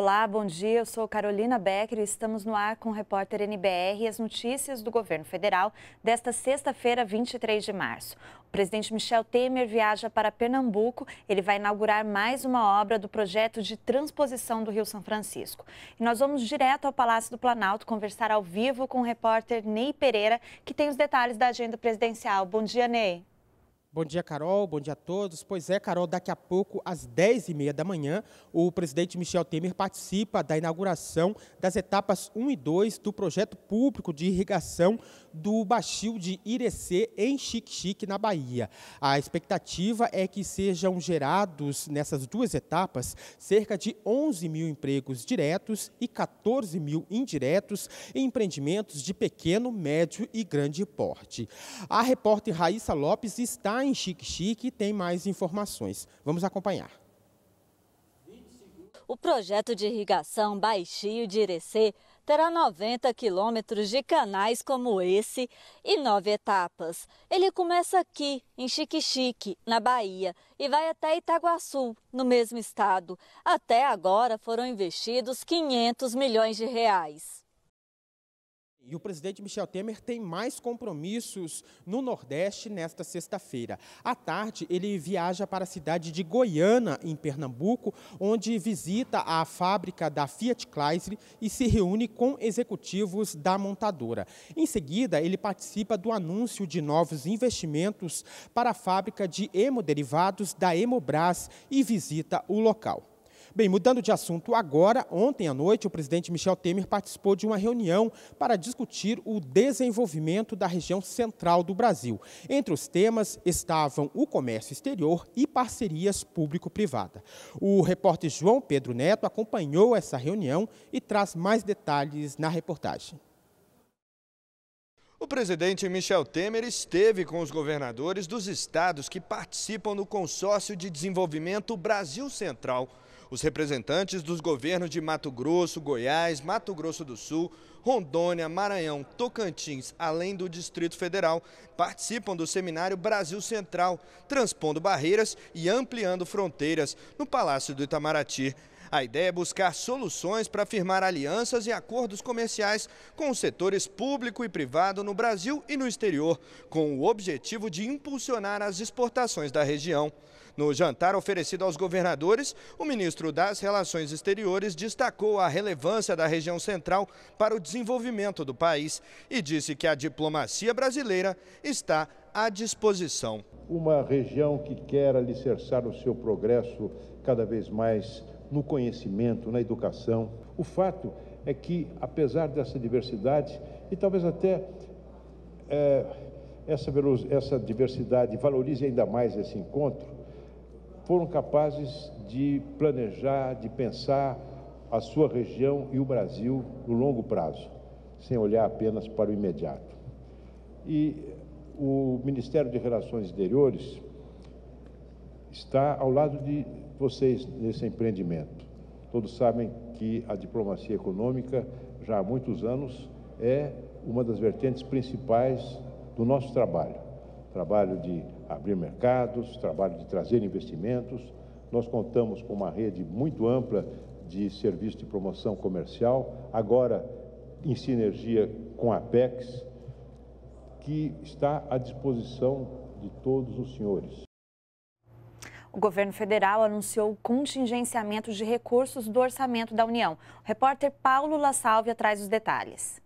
Olá, bom dia. Eu sou Carolina Becker e estamos no ar com o repórter NBR e as notícias do governo federal desta sexta-feira, 23 de março. O presidente Michel Temer viaja para Pernambuco. Ele vai inaugurar mais uma obra do projeto de transposição do Rio São Francisco. E nós vamos direto ao Palácio do Planalto conversar ao vivo com o repórter Ney Pereira, que tem os detalhes da agenda presidencial. Bom dia, Ney. Bom dia, Carol. Bom dia a todos. Pois é, Carol, daqui a pouco, às 10h30 da manhã, o presidente Michel Temer participa da inauguração das etapas 1 e 2 do projeto público de irrigação do baixio de Irecê, em Xique-Xique, na Bahia. A expectativa é que sejam gerados, nessas duas etapas, cerca de 11 mil empregos diretos e 14 mil indiretos em empreendimentos de pequeno, médio e grande porte. A repórter Raíssa Lopes está Lá tá em Chique Chique tem mais informações. Vamos acompanhar. O projeto de irrigação Baixio de Irecê terá 90 quilômetros de canais como esse e nove etapas. Ele começa aqui, em xique na Bahia, e vai até Itaguaçu, no mesmo estado. Até agora foram investidos 500 milhões de reais. E o presidente Michel Temer tem mais compromissos no Nordeste nesta sexta-feira. À tarde, ele viaja para a cidade de Goiânia, em Pernambuco, onde visita a fábrica da Fiat Chrysler e se reúne com executivos da montadora. Em seguida, ele participa do anúncio de novos investimentos para a fábrica de hemoderivados da Hemobras e visita o local. Bem, mudando de assunto agora, ontem à noite o presidente Michel Temer participou de uma reunião para discutir o desenvolvimento da região central do Brasil. Entre os temas estavam o comércio exterior e parcerias público-privada. O repórter João Pedro Neto acompanhou essa reunião e traz mais detalhes na reportagem. O presidente Michel Temer esteve com os governadores dos estados que participam do consórcio de desenvolvimento Brasil Central. Os representantes dos governos de Mato Grosso, Goiás, Mato Grosso do Sul, Rondônia, Maranhão, Tocantins, além do Distrito Federal, participam do seminário Brasil Central, transpondo barreiras e ampliando fronteiras no Palácio do Itamaraty. A ideia é buscar soluções para firmar alianças e acordos comerciais com os setores público e privado no Brasil e no exterior, com o objetivo de impulsionar as exportações da região. No jantar oferecido aos governadores, o ministro das Relações Exteriores destacou a relevância da região central para o desenvolvimento do país e disse que a diplomacia brasileira está à disposição. Uma região que quer alicerçar o seu progresso cada vez mais no conhecimento, na educação. O fato é que, apesar dessa diversidade, e talvez até é, essa, essa diversidade valorize ainda mais esse encontro, foram capazes de planejar, de pensar a sua região e o Brasil no longo prazo, sem olhar apenas para o imediato. E o Ministério de Relações Exteriores está ao lado de vocês nesse empreendimento. Todos sabem que a diplomacia econômica, já há muitos anos, é uma das vertentes principais do nosso trabalho. Trabalho de abrir mercados, trabalho de trazer investimentos. Nós contamos com uma rede muito ampla de serviço de promoção comercial, agora em sinergia com a Apex, que está à disposição de todos os senhores o governo federal anunciou o contingenciamento de recursos do orçamento da União. O repórter Paulo La Salvia traz os detalhes.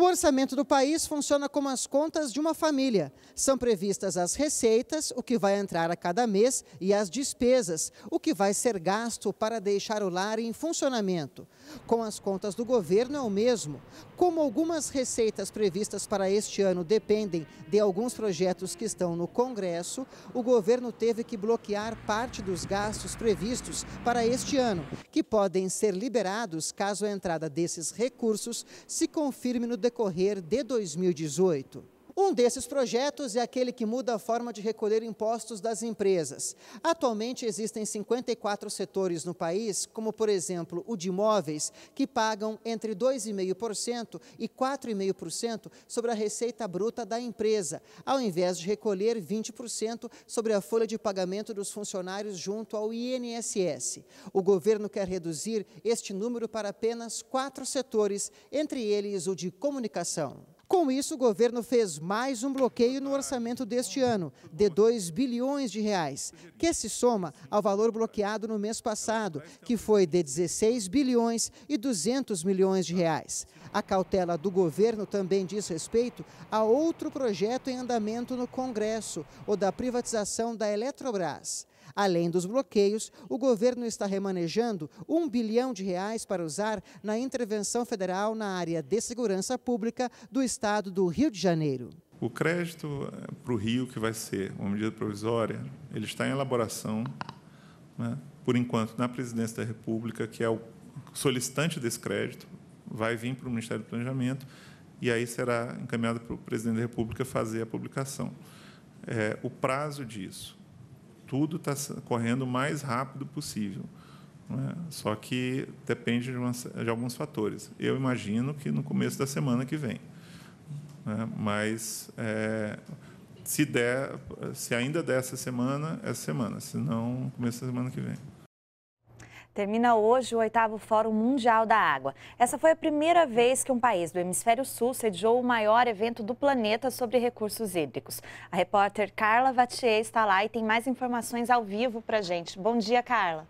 O orçamento do país funciona como as contas de uma família. São previstas as receitas, o que vai entrar a cada mês, e as despesas, o que vai ser gasto para deixar o lar em funcionamento. Com as contas do governo é o mesmo. Como algumas receitas previstas para este ano dependem de alguns projetos que estão no Congresso, o governo teve que bloquear parte dos gastos previstos para este ano, que podem ser liberados caso a entrada desses recursos se confirme no decorrer de 2018. Um desses projetos é aquele que muda a forma de recolher impostos das empresas. Atualmente existem 54 setores no país, como por exemplo o de imóveis, que pagam entre 2,5% e 4,5% sobre a receita bruta da empresa, ao invés de recolher 20% sobre a folha de pagamento dos funcionários junto ao INSS. O governo quer reduzir este número para apenas quatro setores, entre eles o de comunicação. Com isso, o governo fez mais um bloqueio no orçamento deste ano, de 2 bilhões de reais, que se soma ao valor bloqueado no mês passado, que foi de 16 bilhões e 200 milhões de reais. A cautela do governo também diz respeito a outro projeto em andamento no Congresso, o da privatização da Eletrobras. Além dos bloqueios, o governo está remanejando um bilhão de reais para usar na intervenção federal na área de segurança pública do estado do Rio de Janeiro. O crédito eh, para o Rio, que vai ser uma medida provisória, ele está em elaboração, né, por enquanto, na Presidência da República, que é o solicitante desse crédito, vai vir para o Ministério do Planejamento e aí será encaminhado para o Presidente da República fazer a publicação. É, o prazo disso tudo está correndo o mais rápido possível. Né? Só que depende de, de, alguns fatores. Eu imagino que no começo da semana que vem. Né? Mas é, se der, se ainda der essa semana, essa semana. Se não, começo da semana que vem. Termina hoje o oitavo Fórum Mundial da Água. Essa foi a primeira vez que um país do Hemisfério Sul sediou o maior evento do planeta sobre recursos hídricos. A repórter Carla Vatier está lá e tem mais informações ao vivo para gente. Bom dia, Carla.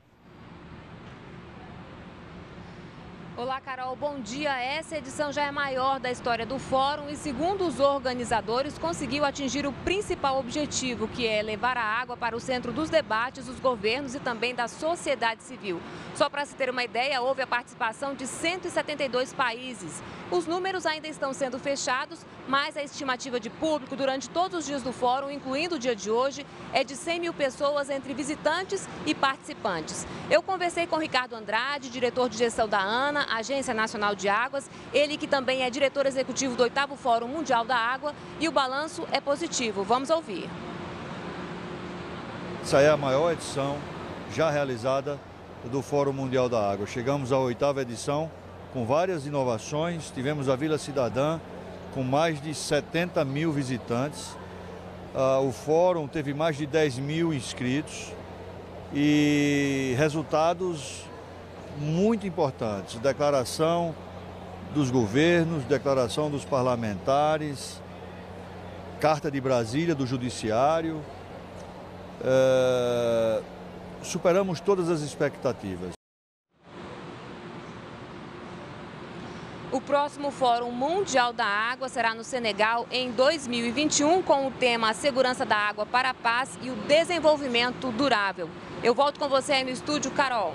Olá, Carol. Bom dia. Essa edição já é maior da história do fórum e, segundo os organizadores, conseguiu atingir o principal objetivo, que é levar a água para o centro dos debates dos governos e também da sociedade civil. Só para se ter uma ideia, houve a participação de 172 países. Os números ainda estão sendo fechados, mas a estimativa de público durante todos os dias do fórum, incluindo o dia de hoje, é de 100 mil pessoas entre visitantes e participantes. Eu conversei com Ricardo Andrade, diretor de gestão da ANA, Agência Nacional de Águas, ele que também é diretor executivo do 8 Fórum Mundial da Água e o balanço é positivo. Vamos ouvir. Essa é a maior edição já realizada do Fórum Mundial da Água. Chegamos à oitava edição com várias inovações. Tivemos a Vila Cidadã com mais de 70 mil visitantes. Ah, o fórum teve mais de 10 mil inscritos e resultados muito importantes. Declaração dos governos, declaração dos parlamentares, carta de Brasília do Judiciário. É, superamos todas as expectativas. O próximo Fórum Mundial da Água será no Senegal em 2021, com o tema Segurança da Água para a Paz e o Desenvolvimento Durável. Eu volto com você aí no estúdio, Carol.